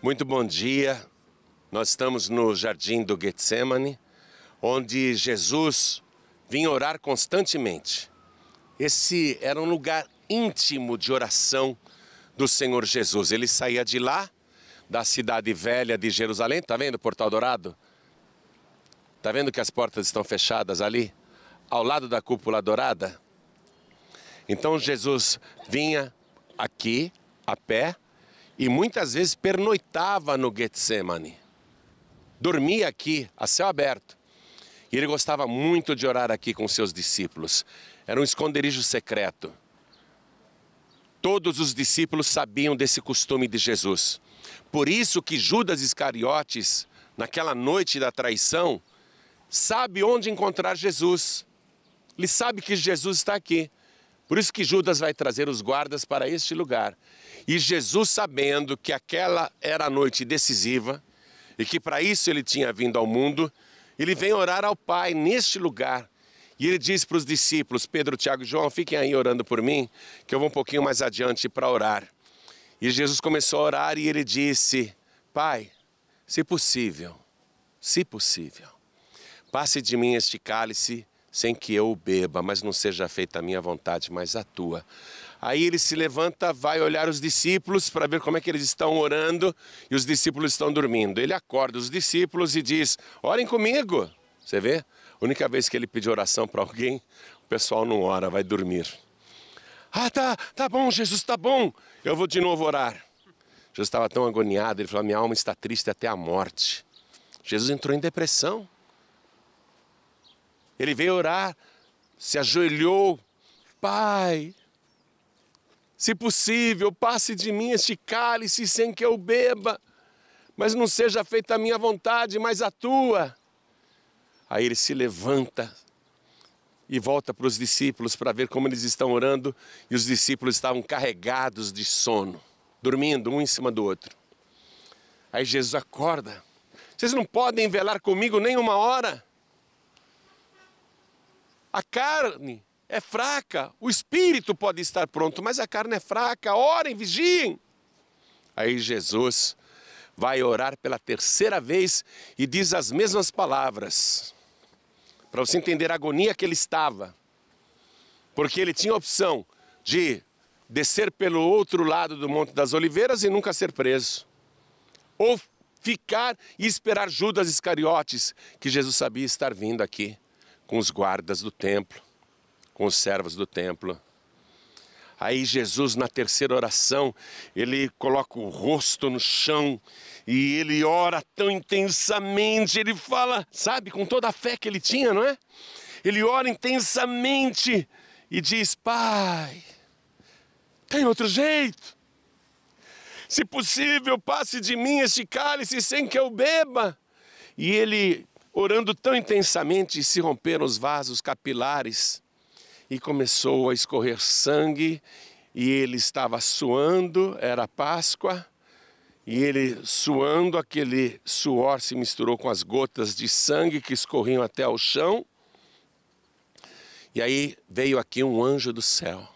Muito bom dia. Nós estamos no jardim do Getsemane, onde Jesus vinha orar constantemente. Esse era um lugar íntimo de oração do Senhor Jesus. Ele saía de lá, da cidade velha de Jerusalém, tá vendo o Portal Dourado? Tá vendo que as portas estão fechadas ali, ao lado da cúpula dourada? Então Jesus vinha aqui a pé, e muitas vezes pernoitava no Getsemane. Dormia aqui, a céu aberto. E ele gostava muito de orar aqui com seus discípulos. Era um esconderijo secreto. Todos os discípulos sabiam desse costume de Jesus. Por isso que Judas Iscariotes, naquela noite da traição, sabe onde encontrar Jesus. Ele sabe que Jesus está aqui. Por isso que Judas vai trazer os guardas para este lugar. E Jesus, sabendo que aquela era a noite decisiva e que para isso ele tinha vindo ao mundo, ele vem orar ao Pai neste lugar. E ele diz para os discípulos, Pedro, Tiago e João, fiquem aí orando por mim, que eu vou um pouquinho mais adiante para orar. E Jesus começou a orar e ele disse: Pai, se possível, se possível, passe de mim este cálice sem que eu o beba, mas não seja feita a minha vontade, mas a tua. Aí ele se levanta, vai olhar os discípulos para ver como é que eles estão orando e os discípulos estão dormindo. Ele acorda os discípulos e diz: Orem comigo. Você vê? A única vez que ele pediu oração para alguém, o pessoal não ora, vai dormir. Ah, tá, tá bom, Jesus, tá bom. Eu vou de novo orar. Jesus estava tão agoniado, ele falou: Minha alma está triste até a morte. Jesus entrou em depressão. Ele veio orar, se ajoelhou: Pai, se possível, passe de mim este cálice sem que eu beba, mas não seja feita a minha vontade, mas a tua. Aí ele se levanta e volta para os discípulos para ver como eles estão orando, e os discípulos estavam carregados de sono, dormindo um em cima do outro. Aí Jesus acorda. Vocês não podem velar comigo nem uma hora. A carne é fraca. O espírito pode estar pronto, mas a carne é fraca. Orem, vigiem. Aí Jesus vai orar pela terceira vez e diz as mesmas palavras. Para você entender a agonia que ele estava. Porque ele tinha a opção de descer pelo outro lado do Monte das Oliveiras e nunca ser preso. Ou ficar e esperar Judas Iscariotes, que Jesus sabia estar vindo aqui com os guardas do templo com os servos do templo. Aí Jesus, na terceira oração, ele coloca o rosto no chão e ele ora tão intensamente, ele fala, sabe, com toda a fé que ele tinha, não é? Ele ora intensamente e diz: Pai, tem outro jeito. Se possível, passe de mim este cálice sem que eu beba. E ele, orando tão intensamente, se romperam os vasos capilares e começou a escorrer sangue, e ele estava suando, era Páscoa, e ele suando, aquele suor se misturou com as gotas de sangue que escorriam até ao chão. E aí veio aqui um anjo do céu,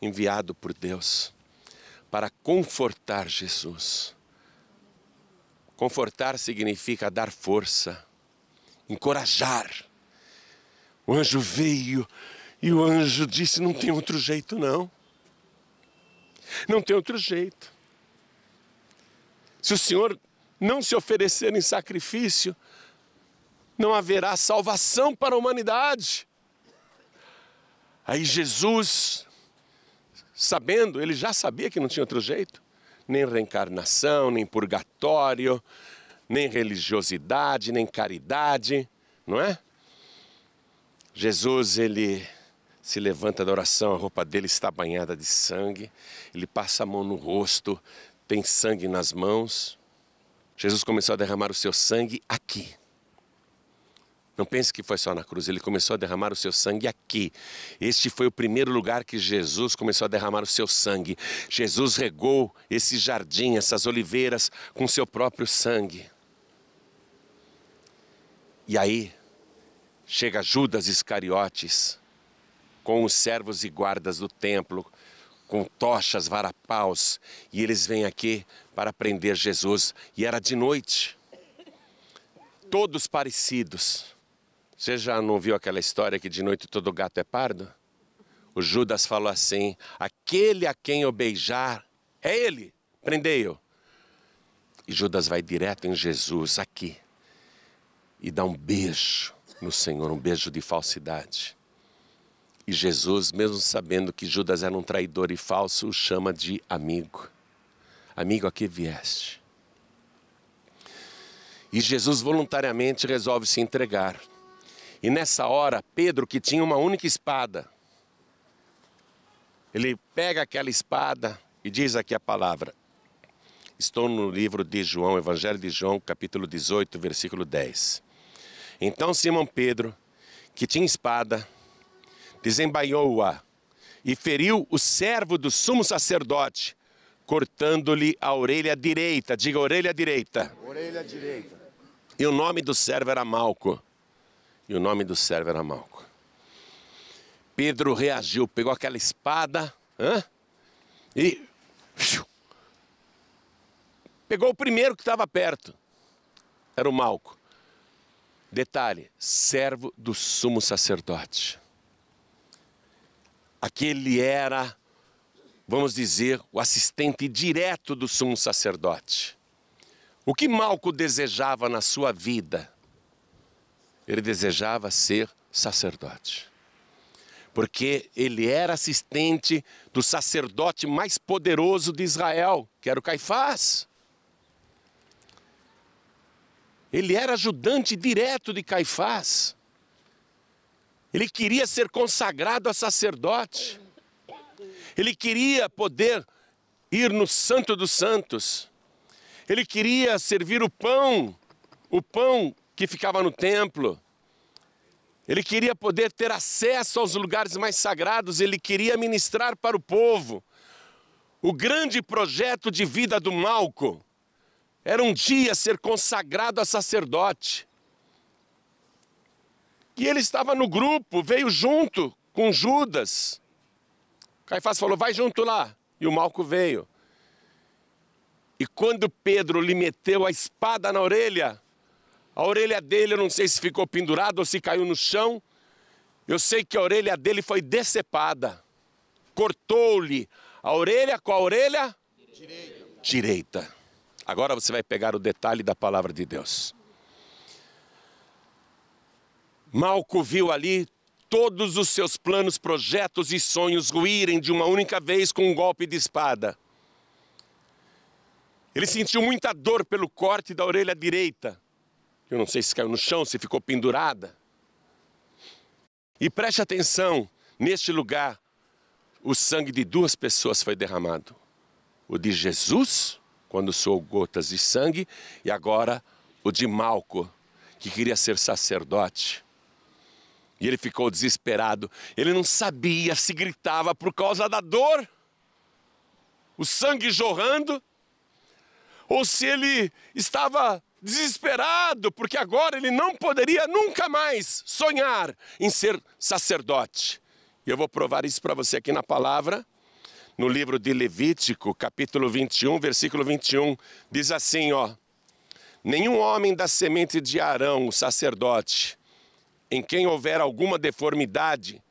enviado por Deus, para confortar Jesus. Confortar significa dar força, encorajar. O anjo veio e o anjo disse: Não tem outro jeito, não. Não tem outro jeito. Se o Senhor não se oferecer em sacrifício, não haverá salvação para a humanidade. Aí Jesus, sabendo, ele já sabia que não tinha outro jeito, nem reencarnação, nem purgatório, nem religiosidade, nem caridade, não é? Jesus, ele se levanta da oração, a roupa dele está banhada de sangue, ele passa a mão no rosto, tem sangue nas mãos. Jesus começou a derramar o seu sangue aqui. Não pense que foi só na cruz, ele começou a derramar o seu sangue aqui. Este foi o primeiro lugar que Jesus começou a derramar o seu sangue. Jesus regou esse jardim, essas oliveiras, com seu próprio sangue. E aí, chega Judas Iscariotes com os servos e guardas do templo, com tochas, varapaus, e eles vêm aqui para prender Jesus. E era de noite, todos parecidos. Você já não viu aquela história que de noite todo gato é pardo? O Judas falou assim: aquele a quem eu beijar, é ele, prendei-o. E Judas vai direto em Jesus, aqui, e dá um beijo no Senhor, um beijo de falsidade. E Jesus, mesmo sabendo que Judas era um traidor e falso, o chama de amigo. Amigo, a que vieste? E Jesus voluntariamente resolve se entregar. E nessa hora, Pedro, que tinha uma única espada, ele pega aquela espada e diz aqui a palavra. Estou no livro de João, Evangelho de João, capítulo 18, versículo 10. Então Simão Pedro, que tinha espada, desembaiou-a e feriu o servo do sumo sacerdote, cortando-lhe a orelha direita. Diga orelha direita. Orelha direita. E o nome do servo era Malco. E o nome do servo era Malco. Pedro reagiu, pegou aquela espada hã? e pegou o primeiro que estava perto. Era o Malco. Detalhe: servo do sumo sacerdote. Aquele era, vamos dizer, o assistente direto do sumo sacerdote. O que Malco desejava na sua vida? Ele desejava ser sacerdote. Porque ele era assistente do sacerdote mais poderoso de Israel, que era o Caifás. Ele era ajudante direto de Caifás. Ele queria ser consagrado a sacerdote. Ele queria poder ir no Santo dos Santos. Ele queria servir o pão, o pão que ficava no templo. Ele queria poder ter acesso aos lugares mais sagrados, ele queria ministrar para o povo. O grande projeto de vida do Malco era um dia ser consagrado a sacerdote. E ele estava no grupo, veio junto com Judas. Caifás falou: vai junto lá. E o Malco veio. E quando Pedro lhe meteu a espada na orelha, a orelha dele, eu não sei se ficou pendurada ou se caiu no chão, eu sei que a orelha dele foi decepada. Cortou-lhe a orelha com a orelha direita. direita. Agora você vai pegar o detalhe da palavra de Deus. Malco viu ali todos os seus planos, projetos e sonhos ruírem de uma única vez com um golpe de espada. Ele sentiu muita dor pelo corte da orelha direita. Eu não sei se caiu no chão, se ficou pendurada. E preste atenção, neste lugar, o sangue de duas pessoas foi derramado. O de Jesus, quando soou gotas de sangue, e agora o de Malco, que queria ser sacerdote e ele ficou desesperado. Ele não sabia se gritava por causa da dor, o sangue jorrando, ou se ele estava desesperado porque agora ele não poderia nunca mais sonhar em ser sacerdote. E eu vou provar isso para você aqui na palavra, no livro de Levítico, capítulo 21, versículo 21, diz assim, ó: Nenhum homem da semente de Arão, o sacerdote, em quem houver alguma deformidade,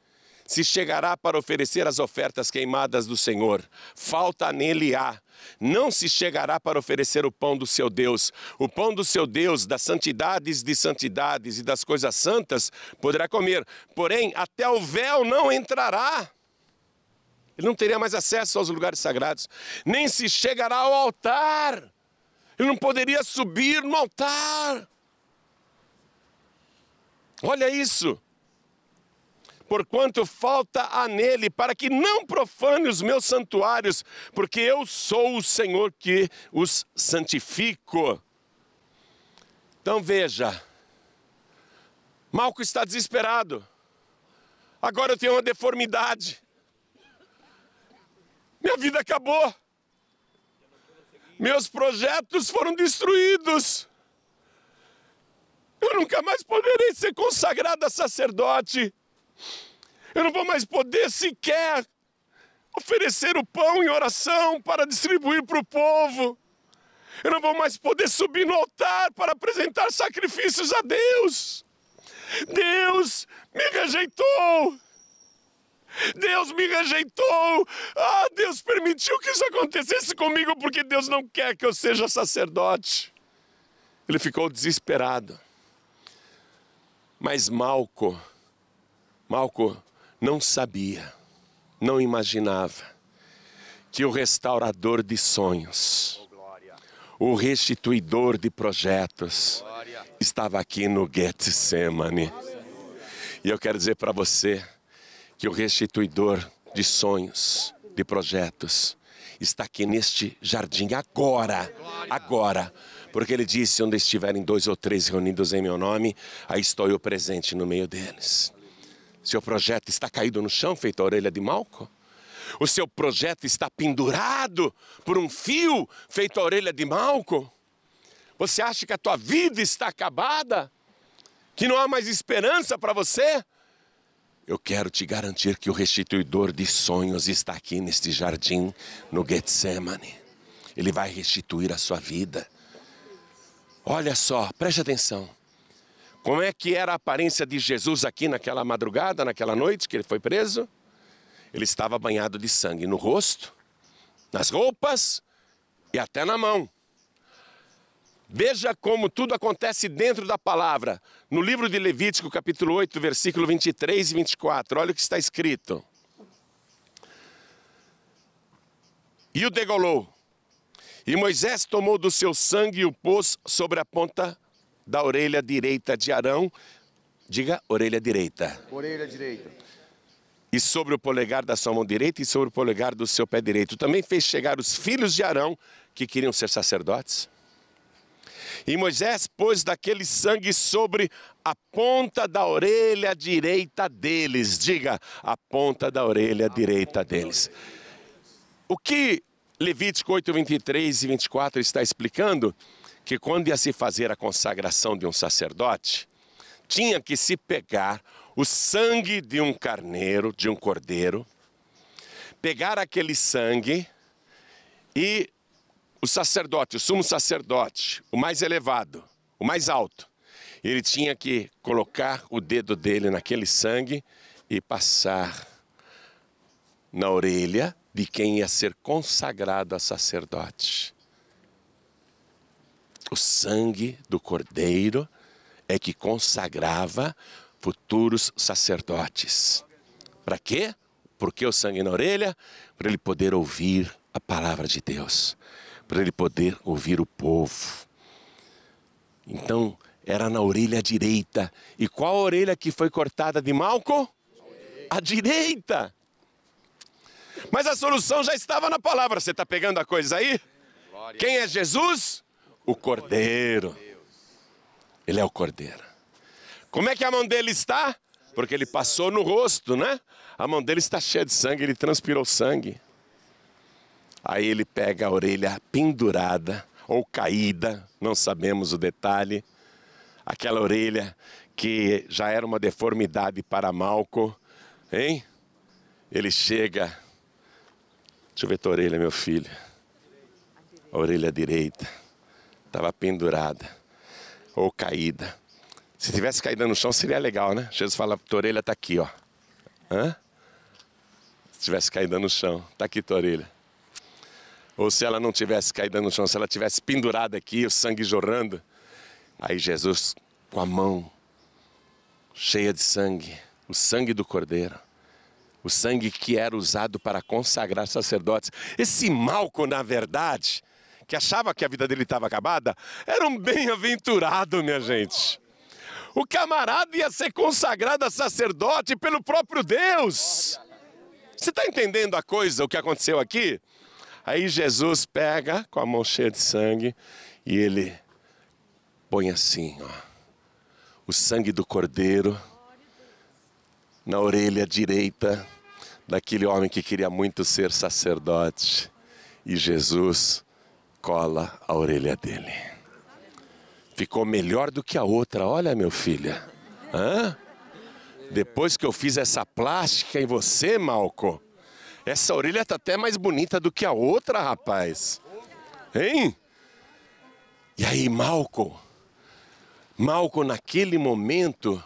se chegará para oferecer as ofertas queimadas do Senhor. Falta nele há. Não se chegará para oferecer o pão do seu Deus. O pão do seu Deus, das santidades de santidades e das coisas santas, poderá comer. Porém, até o véu não entrará. Ele não teria mais acesso aos lugares sagrados. Nem se chegará ao altar. Ele não poderia subir no altar. Olha isso. Porquanto falta há nele, para que não profane os meus santuários, porque eu sou o Senhor que os santifico. Então veja, Malco está desesperado. Agora eu tenho uma deformidade. Minha vida acabou. Meus projetos foram destruídos. Eu nunca mais poderei ser consagrada sacerdote. Eu não vou mais poder sequer oferecer o pão em oração para distribuir para o povo. Eu não vou mais poder subir no altar para apresentar sacrifícios a Deus. Deus me rejeitou. Deus me rejeitou. Ah, Deus permitiu que isso acontecesse comigo porque Deus não quer que eu seja sacerdote. Ele ficou desesperado. Mas Malco, Malco não sabia, não imaginava que o restaurador de sonhos, o restituidor de projetos, estava aqui no Getsemane. E eu quero dizer para você que o restituidor de sonhos, de projetos, está aqui neste jardim agora, agora porque ele disse: Onde estiverem dois ou três reunidos em meu nome, aí estou eu presente no meio deles. Seu projeto está caído no chão, feito a orelha de Malco? O seu projeto está pendurado por um fio, feito a orelha de Malco? Você acha que a tua vida está acabada? Que não há mais esperança para você? Eu quero te garantir que o restituidor de sonhos está aqui neste jardim, no Getsemane. Ele vai restituir a sua vida. Olha só, preste atenção. Como é que era a aparência de Jesus aqui naquela madrugada, naquela noite que ele foi preso? Ele estava banhado de sangue no rosto, nas roupas e até na mão. Veja como tudo acontece dentro da palavra. No livro de Levítico, capítulo 8, versículo 23 e 24, olha o que está escrito. E o degolou e Moisés tomou do seu sangue e o pôs sobre a ponta da orelha direita de Arão. Diga, orelha direita. Orelha direita. E sobre o polegar da sua mão direita e sobre o polegar do seu pé direito. Também fez chegar os filhos de Arão que queriam ser sacerdotes. E Moisés pôs daquele sangue sobre a ponta da orelha direita deles. Diga, a ponta da orelha direita deles. O que Levítico 8, 23 e 24 está explicando que quando ia se fazer a consagração de um sacerdote, tinha que se pegar o sangue de um carneiro, de um cordeiro, pegar aquele sangue e o sacerdote, o sumo sacerdote, o mais elevado, o mais alto, ele tinha que colocar o dedo dele naquele sangue e passar na orelha de quem ia ser consagrado a sacerdote. O sangue do cordeiro é que consagrava futuros sacerdotes. Para quê? Porque o sangue na orelha? Para ele poder ouvir a palavra de Deus, para ele poder ouvir o povo. Então, era na orelha direita. E qual a orelha que foi cortada de Malco? A direita. Mas a solução já estava na palavra. Você está pegando a coisa aí? Glória. Quem é Jesus? O Cordeiro. Ele é o Cordeiro. Como é que a mão dele está? Porque ele passou no rosto, né? A mão dele está cheia de sangue, ele transpirou sangue. Aí ele pega a orelha pendurada ou caída, não sabemos o detalhe. Aquela orelha que já era uma deformidade para Malco, hein? Ele chega Deixa eu ver tua orelha, meu filho. A orelha direita estava pendurada ou caída. Se tivesse caído no chão seria legal, né? Jesus fala: tua orelha está aqui, ó. Hã? Se tivesse caído no chão, está aqui tua orelha. Ou se ela não tivesse caído no chão, se ela tivesse pendurada aqui, o sangue jorrando. Aí Jesus, com a mão cheia de sangue, o sangue do cordeiro, o sangue que era usado para consagrar sacerdotes. Esse Malco, na verdade, que achava que a vida dele estava acabada, era um bem-aventurado, minha gente. O camarada ia ser consagrado a sacerdote pelo próprio Deus. Você está entendendo a coisa, o que aconteceu aqui? Aí Jesus pega com a mão cheia de sangue e ele põe assim, ó, o sangue do cordeiro na orelha direita daquele homem que queria muito ser sacerdote. E Jesus cola a orelha dele. Ficou melhor do que a outra, olha, meu filho. Hã? Depois que eu fiz essa plástica em você, Malco, essa orelha está até mais bonita do que a outra, rapaz. Hein? E aí, Malco? Malco, naquele momento,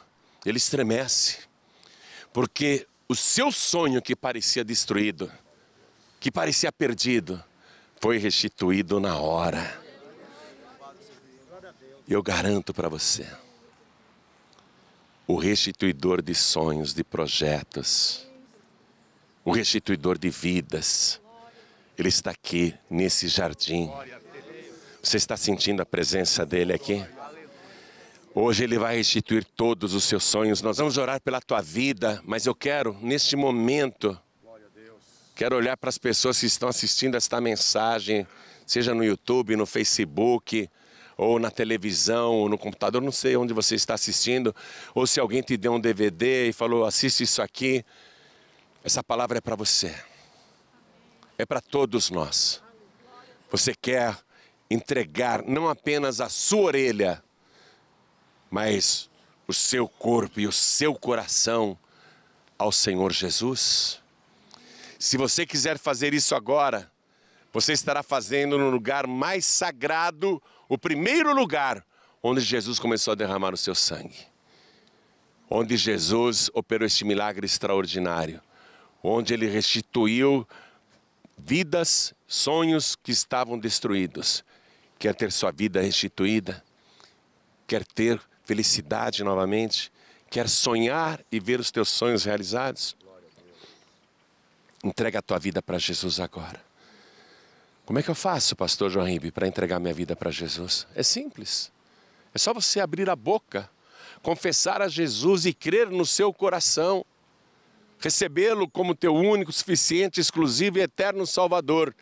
ele estremece. Porque o seu sonho que parecia destruído, que parecia perdido, foi restituído na hora. Eu garanto para você, o restituidor de sonhos, de projetos, o restituidor de vidas, ele está aqui nesse jardim. Você está sentindo a presença dele aqui? Hoje Ele vai restituir todos os seus sonhos. Nós vamos orar pela tua vida, mas eu quero, neste momento, quero olhar para as pessoas que estão assistindo esta mensagem, seja no YouTube, no Facebook, ou na televisão, ou no computador, não sei onde você está assistindo, ou se alguém te deu um DVD e falou, assiste isso aqui. Essa palavra é para você. É para todos nós. Você quer entregar não apenas a sua orelha, mas o seu corpo e o seu coração ao Senhor Jesus? Se você quiser fazer isso agora, você estará fazendo no lugar mais sagrado, o primeiro lugar onde Jesus começou a derramar o seu sangue, onde Jesus operou este milagre extraordinário, onde ele restituiu vidas, sonhos que estavam destruídos. Quer ter sua vida restituída? Quer ter felicidade novamente? Quer sonhar e ver os teus sonhos realizados? Entrega a tua vida para Jesus agora. Como é que eu faço, pastor João Ribe, para entregar minha vida para Jesus? É simples. É só você abrir a boca, confessar a Jesus e crer no seu coração, recebê-lo como teu único, suficiente, exclusivo e eterno Salvador.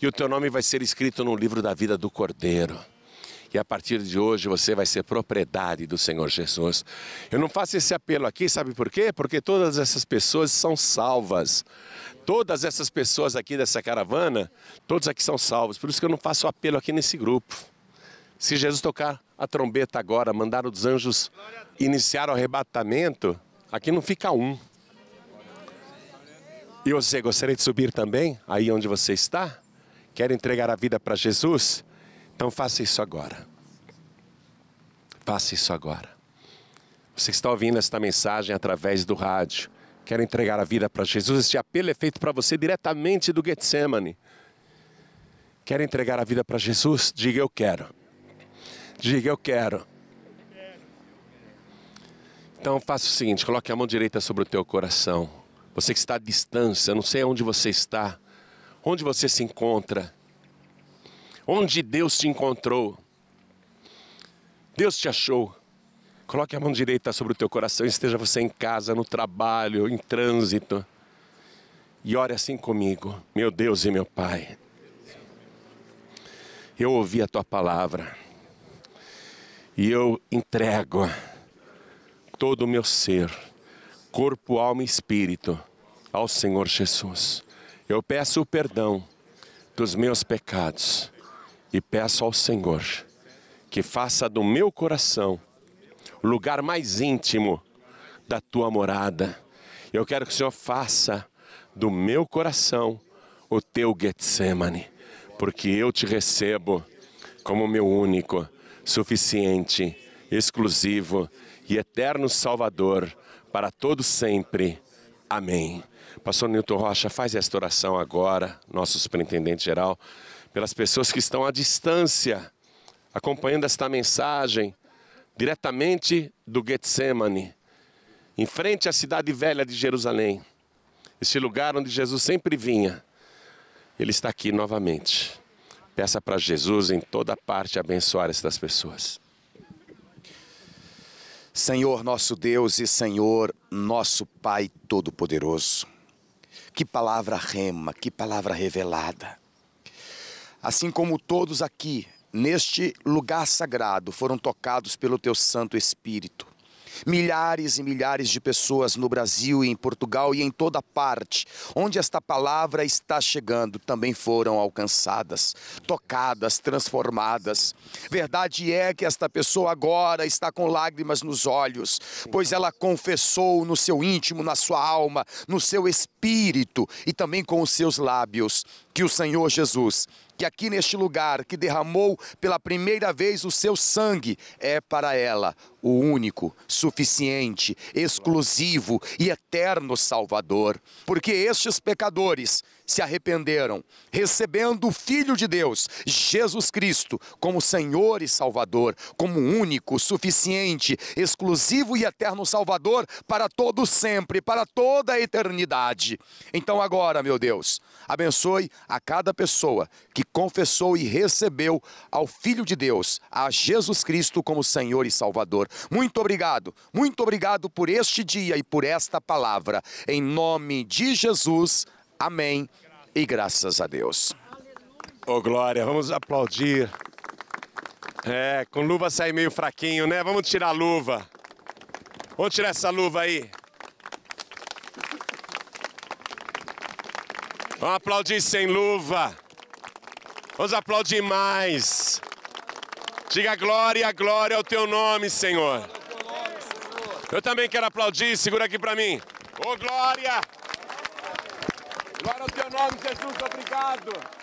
E o teu nome vai ser escrito no livro da vida do Cordeiro. E a partir de hoje você vai ser propriedade do Senhor Jesus. Eu não faço esse apelo aqui, sabe por quê? Porque todas essas pessoas são salvas. Todas essas pessoas aqui dessa caravana, todos aqui são salvos. Por isso que eu não faço apelo aqui nesse grupo. Se Jesus tocar a trombeta agora, mandar os anjos iniciar o arrebatamento, aqui não fica um. E você gostaria de subir também, aí onde você está? Quer entregar a vida para Jesus? Então faça isso agora. Faça isso agora. Você está ouvindo esta mensagem através do rádio. Quer entregar a vida para Jesus? Este apelo é feito para você diretamente do Getsemane. Quer entregar a vida para Jesus? Diga eu quero. Diga eu quero. Então faça o seguinte, coloque a mão direita sobre o teu coração. Você que está à distância, não sei onde você está, onde você se encontra. Onde Deus te encontrou, Deus te achou. Coloque a mão direita sobre o teu coração, esteja você em casa, no trabalho, em trânsito. E ore assim comigo, meu Deus e meu Pai. Eu ouvi a tua palavra e eu entrego todo o meu ser, corpo, alma e espírito, ao Senhor Jesus. Eu peço o perdão dos meus pecados e peço ao Senhor que faça do meu coração o lugar mais íntimo da tua morada. Eu quero que o Senhor faça do meu coração o teu Getsemane, porque eu te recebo como meu único, suficiente, exclusivo e eterno Salvador para todo sempre. Amém. Pastor Nilton Rocha, faz esta oração agora, nosso superintendente geral pelas pessoas que estão à distância, acompanhando esta mensagem, diretamente do Getsemane, em frente à cidade velha de Jerusalém, este lugar onde Jesus sempre vinha. Ele está aqui novamente. Peça para Jesus em toda parte abençoar estas pessoas. Senhor nosso Deus e Senhor nosso Pai Todo-Poderoso. Que palavra rema, que palavra revelada. Assim como todos aqui, neste lugar sagrado, foram tocados pelo teu Santo Espírito. Milhares e milhares de pessoas no Brasil e em Portugal e em toda parte, onde esta palavra está chegando, também foram alcançadas, tocadas, transformadas. Verdade é que esta pessoa agora está com lágrimas nos olhos, pois ela confessou no seu íntimo, na sua alma, no seu espírito e também com os seus lábios que o Senhor Jesus que aqui neste lugar, que derramou pela primeira vez o seu sangue, é para ela o único, suficiente, exclusivo e eterno Salvador. Porque estes pecadores se arrependeram, recebendo o Filho de Deus, Jesus Cristo, como Senhor e Salvador, como único, suficiente, exclusivo e eterno Salvador para todo sempre, para toda a eternidade. Então agora, meu Deus, abençoe a cada pessoa que confessou e recebeu ao Filho de Deus, a Jesus Cristo, como Senhor e Salvador. Muito obrigado, muito obrigado por este dia e por esta palavra. Em nome de Jesus, amém e graças a Deus. Ô oh, Glória, vamos aplaudir. É, com luva sai meio fraquinho, né? Vamos tirar a luva. Vamos tirar essa luva aí. Vamos aplaudir sem luva. Vamos aplaudir mais. Diga glória, glória ao teu nome, Senhor. Eu também quero aplaudir, segura aqui para mim. Ô oh, glória! Glória ao teu nome, Jesus, obrigado.